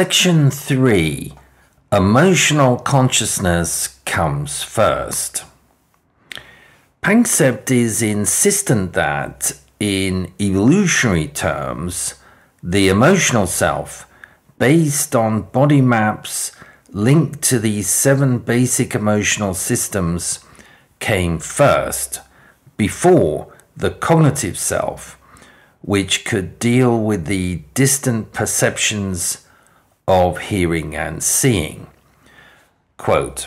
Section 3 Emotional Consciousness Comes First. Panksept is insistent that, in evolutionary terms, the emotional self, based on body maps linked to these seven basic emotional systems, came first, before the cognitive self, which could deal with the distant perceptions of hearing and seeing. Quote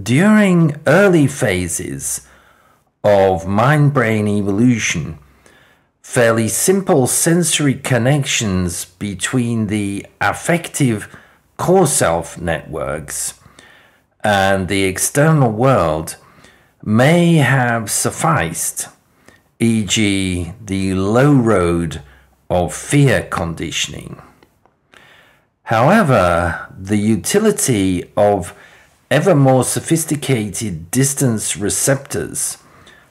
During early phases of mind brain evolution, fairly simple sensory connections between the affective core self networks and the external world may have sufficed, e.g., the low road of fear conditioning. However, the utility of ever more sophisticated distance receptors,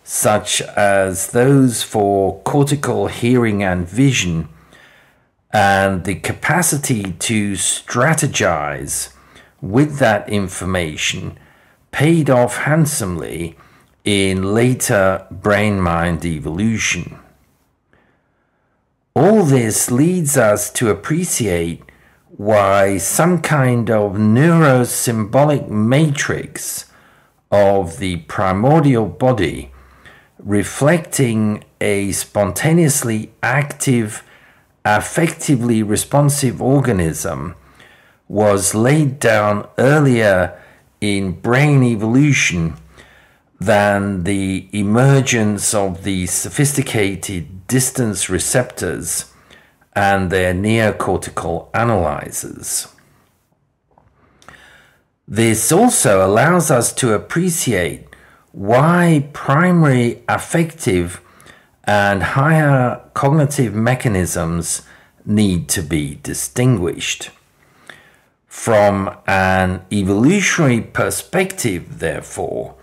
such as those for cortical hearing and vision, and the capacity to strategize with that information paid off handsomely in later brain mind evolution. All this leads us to appreciate why some kind of neurosymbolic matrix of the primordial body reflecting a spontaneously active, affectively responsive organism was laid down earlier in brain evolution than the emergence of the sophisticated distance receptors and their neocortical analyzers. This also allows us to appreciate why primary affective and higher cognitive mechanisms need to be distinguished. From an evolutionary perspective, therefore,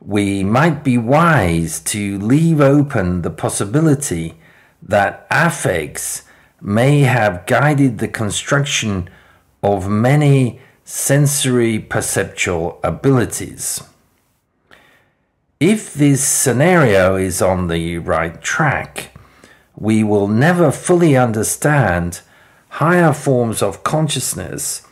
we might be wise to leave open the possibility that affects may have guided the construction of many sensory perceptual abilities. If this scenario is on the right track, we will never fully understand higher forms of consciousness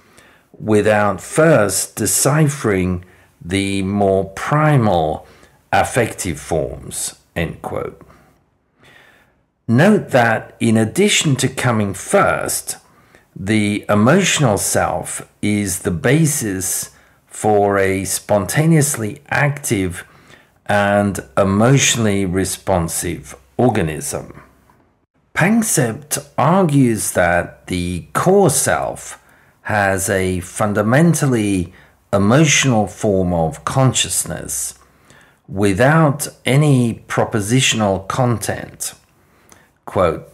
without first deciphering the more primal affective forms. End quote. Note that in addition to coming first, the emotional self is the basis for a spontaneously active and emotionally responsive organism. Pangsept argues that the core self has a fundamentally emotional form of consciousness without any propositional content. Quote,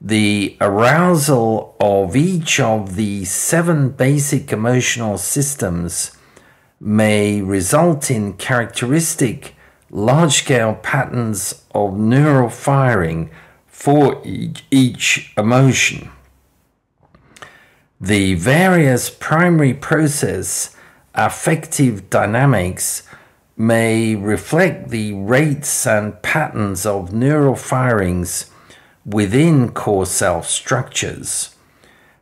the arousal of each of the seven basic emotional systems may result in characteristic large scale patterns of neural firing for each emotion. The various primary process affective dynamics may reflect the rates and patterns of neural firings within core self structures,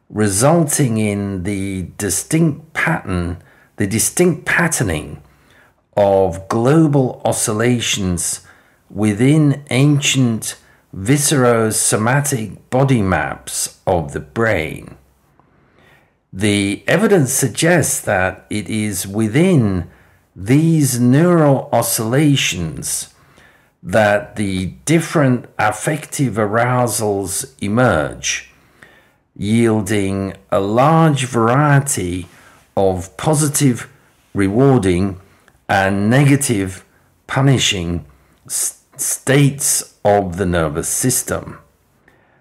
resulting in the distinct pattern, the distinct patterning of global oscillations within ancient viscerosomatic body maps of the brain. The evidence suggests that it is within these neural oscillations that the different affective arousals emerge, yielding a large variety of positive, rewarding, and negative, punishing states of the nervous system,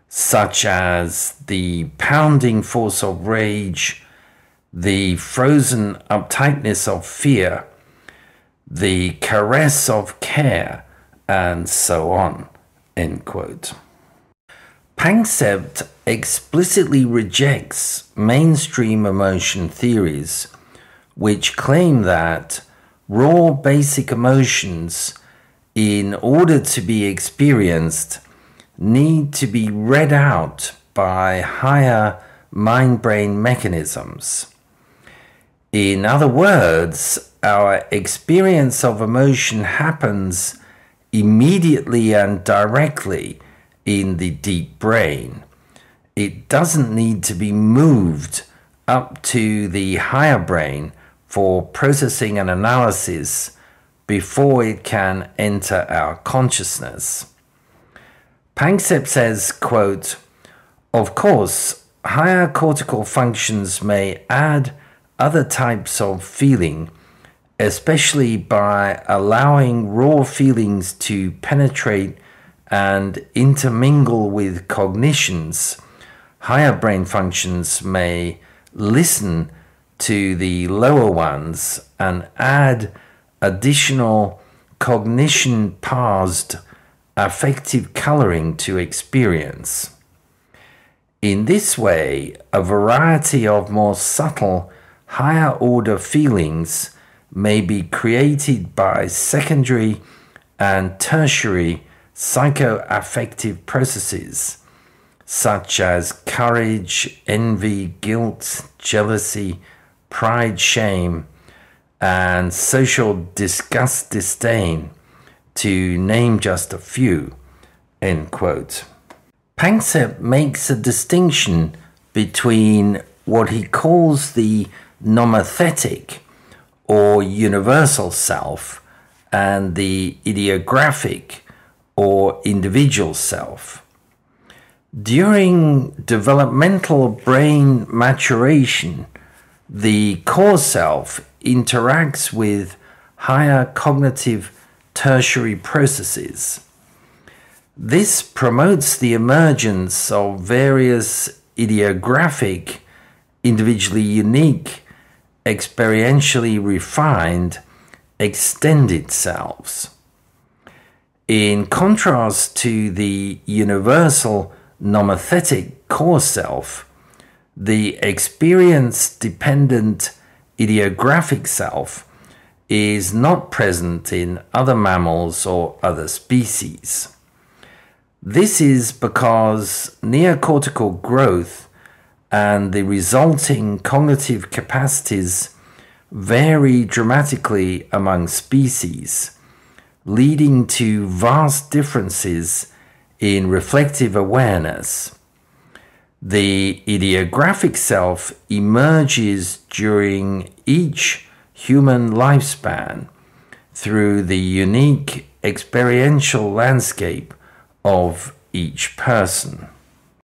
such as the pounding force of rage, the frozen uptightness of fear, the caress of care and so on. End quote. explicitly rejects mainstream emotion theories which claim that raw basic emotions, in order to be experienced, need to be read out by higher mind brain mechanisms. In other words, our experience of emotion happens immediately and directly in the deep brain. It doesn't need to be moved up to the higher brain for processing and analysis before it can enter our consciousness. Panksepp says, quote, Of course, higher cortical functions may add other types of feeling especially by allowing raw feelings to penetrate and intermingle with cognitions, higher brain functions may listen to the lower ones and add additional cognition parsed affective coloring to experience. In this way, a variety of more subtle, higher order feelings may be created by secondary and tertiary psychoaffective processes such as courage, envy, guilt, jealousy, pride, shame, and social disgust, disdain, to name just a few. End quote. Panksepp makes a distinction between what he calls the nomothetic or universal self and the ideographic or individual self. During developmental brain maturation, the core self interacts with higher cognitive tertiary processes. This promotes the emergence of various ideographic, individually unique experientially refined, extended selves. In contrast to the universal nomothetic core self, the experience dependent ideographic self is not present in other mammals or other species. This is because neocortical growth and the resulting cognitive capacities vary dramatically among species, leading to vast differences in reflective awareness. The ideographic self emerges during each human lifespan through the unique experiential landscape of each person.